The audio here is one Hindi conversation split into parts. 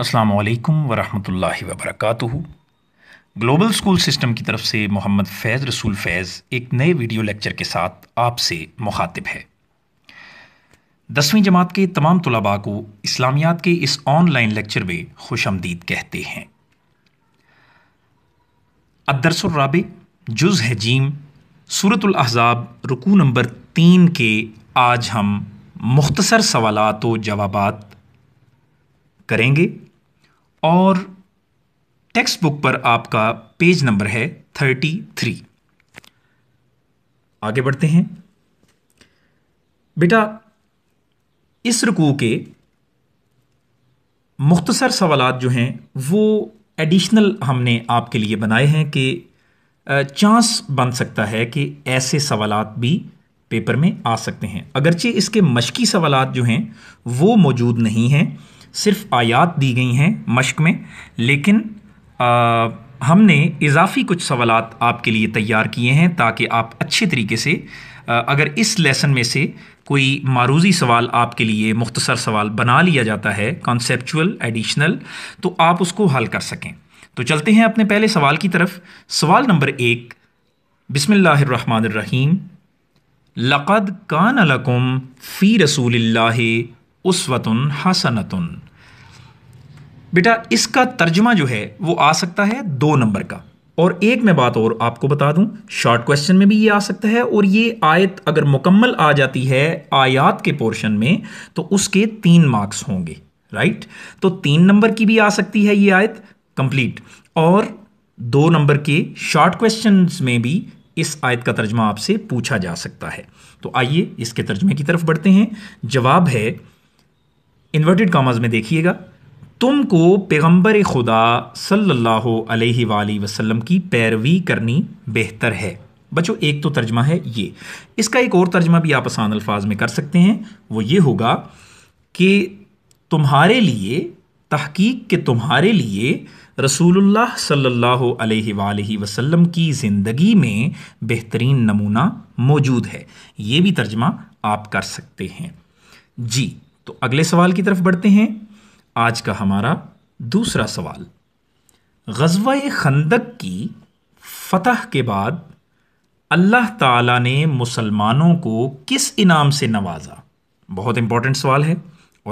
असलकम वरहमल वरक़ ग्लोबल स्कूल सिस्टम की तरफ से मोहम्मद फैज़ रसूल फैज़ एक नए वीडियो लेक्चर के साथ आपसे मुखातिब है दसवीं जमात के तमाम तलबा को इस्लामियात के इस ऑनलाइन लेक्चर में खुश आमदीद कहते हैं अदरसराब जुज़ है जीम सूरतलहज़ाब रुकू नंबर तीन के आज हम मुख्तसर सवालत व जवाबात करेंगे और टेक्स्ट बुक पर आपका पेज नंबर है थर्टी थ्री आगे बढ़ते हैं बेटा इस रुकू के मुख्तसर सवालत जो हैं वो एडिशनल हमने आपके लिए बनाए हैं कि चांस बन सकता है कि ऐसे सवालत भी पेपर में आ सकते हैं अगरचे इसके मशकी सवाल जो हैं वो मौजूद नहीं हैं सिर्फ आयात दी गई हैं मश्क में लेकिन आ, हमने इजाफी कुछ सवाल आपके लिए तैयार किए हैं ताकि आप अच्छे तरीके से आ, अगर इस लेसन में से कोई मारूजी सवाल आपके लिए मुख्तसर सवाल बना लिया जाता है कॉन्सेपचुअल एडिशनल तो आप उसको हल कर सकें तो चलते हैं अपने पहले सवाल की तरफ सवाल नंबर एक बिसमीम लक़द कान लकुम फ़ी रसूल उसवतुन हसनतुन बेटा इसका तर्जमा जो है वो आ सकता है दो नंबर का और एक मैं बात और आपको बता दूं शॉर्ट क्वेश्चन में भी ये आ सकता है और ये आयत अगर मुकम्मल आ जाती है आयात के पोर्शन में तो उसके तीन मार्क्स होंगे राइट तो तीन नंबर की भी आ सकती है ये आयत कंप्लीट और दो नंबर के शॉर्ट क्वेश्चन में भी इस आयत का तर्जमा आपसे पूछा जा सकता है तो आइए इसके तर्जमे की तरफ बढ़ते हैं जवाब है इन्वर्टेड कामाज में देखिएगा तुमको पैगंबर खुदा सल्लल्लाहु अलैहि वसल्लम की पैरवी करनी बेहतर है बच्चों एक तो तर्जमा है ये इसका एक और तर्जमा भी आप आसान अल्फाज में कर सकते हैं वो ये होगा कि तुम्हारे लिए तहकीक के तुम्हारे लिए रसूलुल्लाह सल्लल्लाहु अलैहि वसल्लम की ज़िंदगी में बेहतरीन नमूना मौजूद है ये भी तर्जमा आप कर सकते हैं जी तो अगले सवाल की तरफ बढ़ते हैं आज का हमारा दूसरा सवाल गजवा खंदक की फतह के बाद अल्लाह ताला ने मुसलमानों को किस इनाम से नवाजा बहुत इंपॉर्टेंट सवाल है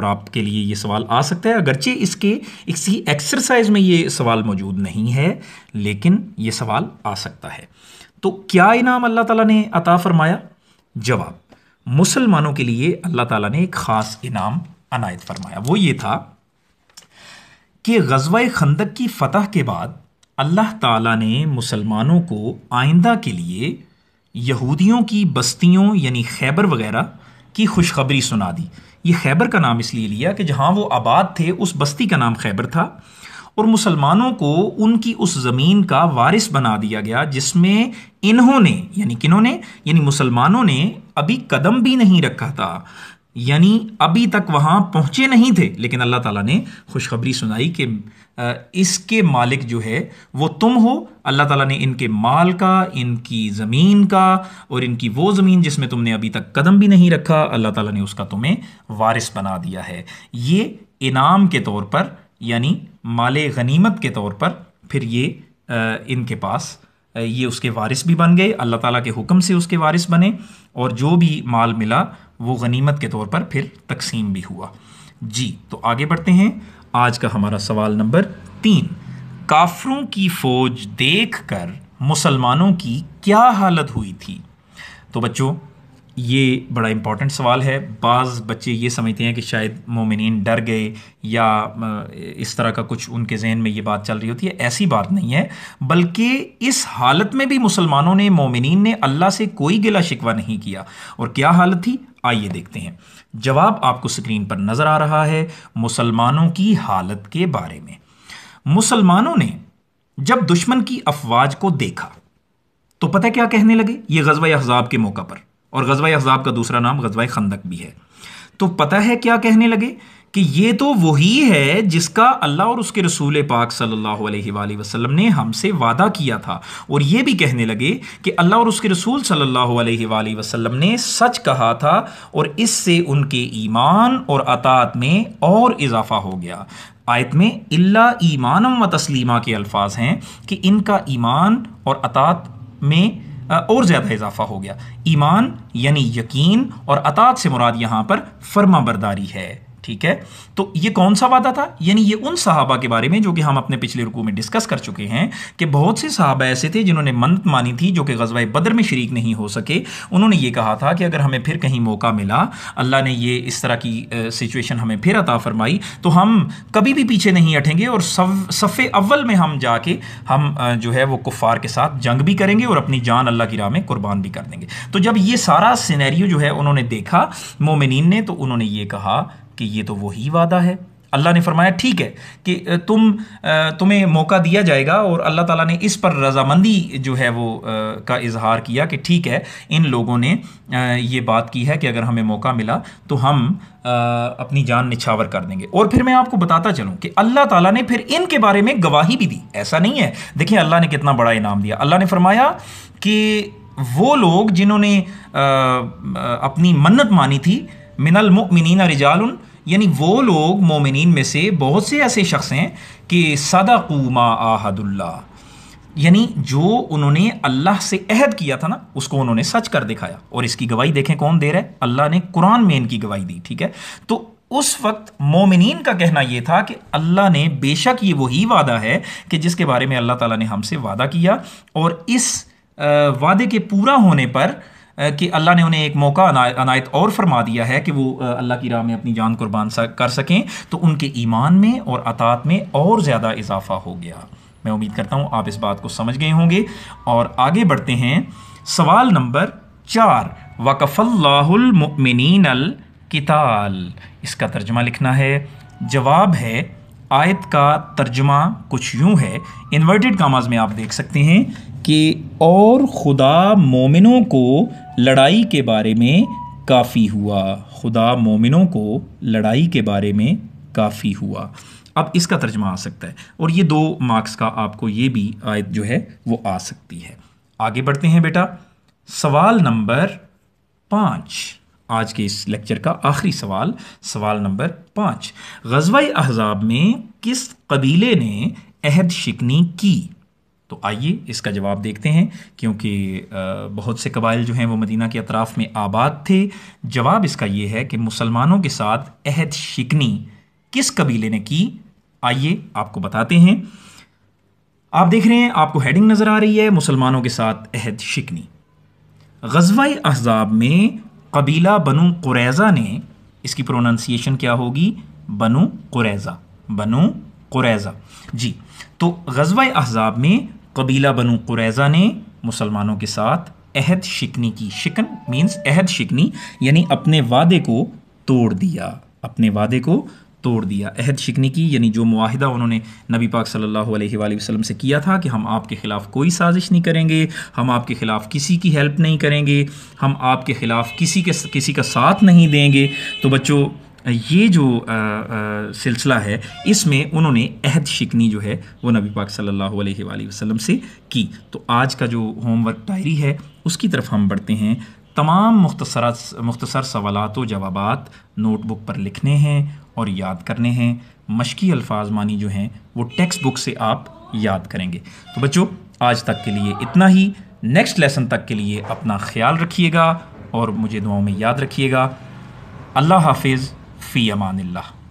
और आपके लिए ये सवाल आ सकता है अगरचे इसके इसी एक्सरसाइज में ये सवाल मौजूद नहीं है लेकिन ये सवाल आ सकता है तो क्या इनाम अल्लाह ताला ने अता फरमाया जवाब मुसलमानों के लिए अल्लाह ताला ने एक ख़ास इनाम अनायत फरमाया वो ये था कि गजवा खंदक की फ़तह के बाद अल्लाह ताला ने मुसलमानों को आइंदा के लिए यहूदियों की बस्तियों यानी खैबर वगैरह की खुशखबरी सुना दी ये खैबर का नाम इसलिए लिया कि जहाँ वो आबाद थे उस बस्ती का नाम खैबर था और मुसलमानों को उनकी उस ज़मीन का वारिस बना दिया गया जिसमें इन्होंने यानी किन्होंने यानी मुसलमानों ने अभी कदम भी नहीं रखा था यानी अभी तक वहाँ पहुँचे नहीं थे लेकिन अल्लाह ताला ने खुशखबरी सुनाई कि इसके मालिक जो है वो तुम हो अल्लाह ताला ने इनके माल का इनकी ज़मीन का और इनकी वो ज़मीन जिसमें तुमने अभी तक कदम भी नहीं रखा अल्लाह ताला ने उसका तुम्हें वारिस बना दिया है ये इनाम के तौर पर यानी माल गनीमत के तौर पर फिर ये इनके पास ये उसके वारिस भी बन गए अल्लाह ताला के हुक्म से उसके वारिस बने और जो भी माल मिला वो गनीमत के तौर पर फिर तकसीम भी हुआ जी तो आगे बढ़ते हैं आज का हमारा सवाल नंबर तीन काफरों की फ़ौज देख कर मुसलमानों की क्या हालत हुई थी तो बच्चों ये बड़ा इम्पॉर्टेंट सवाल है बाज़ बच्चे ये समझते हैं कि शायद मोमिन डर गए या इस तरह का कुछ उनके जहन में ये बात चल रही होती है ऐसी बात नहीं है बल्कि इस हालत में भी मुसलमानों ने मोमिन ने अल्लाह से कोई गिला शिकवा नहीं किया और क्या हालत थी आइए देखते हैं जवाब आपको स्क्रीन पर नज़र आ रहा है मुसलमानों की हालत के बारे में मुसलमानों ने जब दुश्मन की अफवाज को देखा तो पता क्या कहने लगे ये गजवा अहजाब के मौका पर और गजवा अहजाब का दूसरा नाम गजवा खंदक भी है तो पता है क्या कहने लगे कि ये तो वही है जिसका अल्लाह और उसके रसूल पाक सल्लल्लाहु अलैहि वसल्लम ने हमसे वादा किया था और ये भी कहने लगे कि अल्लाह और उसके रसूल सल्लल्लाहु अलैहि वसल्लम ने सच कहा था और इससे उनके ईमान और अतात में और इजाफा हो गया आयत में इल्ला ईमानम व तस्लीमा के अल्फाज हैं कि इनका ईमान और अतात में और ज़्यादा इजाफा हो गया ईमान यानी यकीन और अतात से मुराद यहाँ पर फर्मा बरदारी है ठीक है तो ये कौन सा वादा था यानी ये उन सहाबा के बारे में जो कि हम अपने पिछले रुकू में डिस्कस कर चुके हैं कि बहुत से साहबा ऐसे थे जिन्होंने मन्नत मानी थी जो कि गजवाए बदर में शरीक नहीं हो सके उन्होंने ये कहा था कि अगर हमें फिर कहीं मौका मिला अल्लाह ने ये इस तरह की सिचुएशन हमें फिर अता फरमाई तो हम कभी भी पीछे नहीं हटेंगे और सफ़े अव्वल में हम जाके हम जो है वो कुफ़ार के साथ जंग भी करेंगे और अपनी जान अल्लाह की राह में कुर्बान भी कर देंगे तो जब ये सारा सिनेरियो जो है उन्होंने देखा मोमिन ने तो उन्होंने ये कहा कि ये तो वही वादा है अल्लाह ने फरमाया ठीक है कि तुम तुम्हें मौका दिया जाएगा और अल्लाह ताला ने इस पर रजामंदी जो है वो का इजहार किया कि ठीक है इन लोगों ने ये बात की है कि अगर हमें मौका मिला तो हम अपनी जान निछावर कर देंगे और फिर मैं आपको बताता चलूँ कि अल्लाह ताला ने फिर इनके बारे में गवाही भी दी ऐसा नहीं है देखिए अल्लाह ने कितना बड़ा इनाम दिया अल्लाह ने फरमाया कि वो लोग जिन्होंने अपनी मन्नत मानी थी मिनल मुकमिन रिजाल यानी वो लोग मोमिन में से बहुत से ऐसे शख्स हैं कि सदाकूमा आहदुल्ला यानी जो उन्होंने अल्लाह से अहद किया था ना उसको उन्होंने सच कर दिखाया और इसकी गवाही देखें कौन दे रहा है अल्लाह ने कुरान में इनकी गवाही दी ठीक है तो उस वक्त मोमिन का कहना यह था कि अल्लाह ने बेशक ये वही वादा है कि जिसके बारे में अल्लाह ताला ने हमसे वादा किया और इस वादे के पूरा होने पर कि अल्लाह ने उन्हें एक मौका अनायत और फरमा दिया है कि वो अल्लाह की राह में अपनी जान कुर्बान कर सकें तो उनके ईमान में और अतात में और ज़्यादा इजाफा हो गया मैं उम्मीद करता हूँ आप इस बात को समझ गए होंगे और आगे बढ़ते हैं सवाल नंबर चार वकफ़ल्लामिन किताल इसका तर्जमा लिखना है जवाब है आयत का तर्जमा कुछ यूँ है इन्वर्टेड कामाज में आप देख सकते हैं कि और खुदा मोमिनों को लड़ाई के बारे में काफ़ी हुआ खुदा मोमिनों को लड़ाई के बारे में काफ़ी हुआ अब इसका तर्जमा आ सकता है और ये दो मार्क्स का आपको ये भी आयत जो है वो आ सकती है आगे बढ़ते हैं बेटा सवाल नंबर पाँच आज के इस लेक्चर का आखिरी सवाल सवाल नंबर पाँच गजवा अहजाब में किस कबीले ने अहद शिकनी की तो आइए इसका जवाब देखते हैं क्योंकि बहुत से कबाइल जो हैं वो मदीना के अतराफ़ में आबाद थे जवाब इसका ये है कि मुसलमानों के साथ अहद शिकनी किस कबीले ने की आइए आपको बताते हैं आप देख रहे हैं आपको हेडिंग नज़र आ रही है मुसलमानों के साथ अहद शिकनी गजवा अहजाब में कबीला बनु कुरैज़ा ने इसकी प्रोनाउंसिएशन क्या होगी बनु कुरैज़ा बनु कुरैज़ा जी तो गजवा अहजाब में कबीला बनु कुरैज़ा ने मुसलमानों के साथ अहद शिकनी की शिकन मीन्स अहद शिकनी यानी अपने वादे को तोड़ दिया अपने वादे को तोड़ दिया अहद शिकनी की यानी जो माहिदा उन्होंने नबी पाक सल्लल्लाहु अलैहि वसल्लम से किया था कि हम आपके ख़िलाफ़ कोई साजिश नहीं करेंगे हम आपके ख़िलाफ़ किसी की हेल्प नहीं करेंगे हम आपके ख़िलाफ़ किसी के किसी का साथ नहीं देंगे तो बच्चों ये जो सिलसिला है इसमें उन्होंने अहद शिकनी जो है वो नबी पाक सल्लल्लाहु अलैहि वसल्लम से की तो आज का जो होमवर्क डायरी है उसकी तरफ हम बढ़ते हैं तमाम मुख्तसरा मुख्तसर सवालत व जवाब नोटबुक पर लिखने हैं और याद करने हैं मशक़ी अल्फाज मानी जो हैं वो टेक्स्ट बुक से आप याद करेंगे तो बच्चों आज तक के लिए इतना ही नेक्स्ट लेसन तक के लिए अपना ख्याल रखिएगा और मुझे दुआओं में याद रखिएगा अल्लाह हाफिज़ مخفية عن الله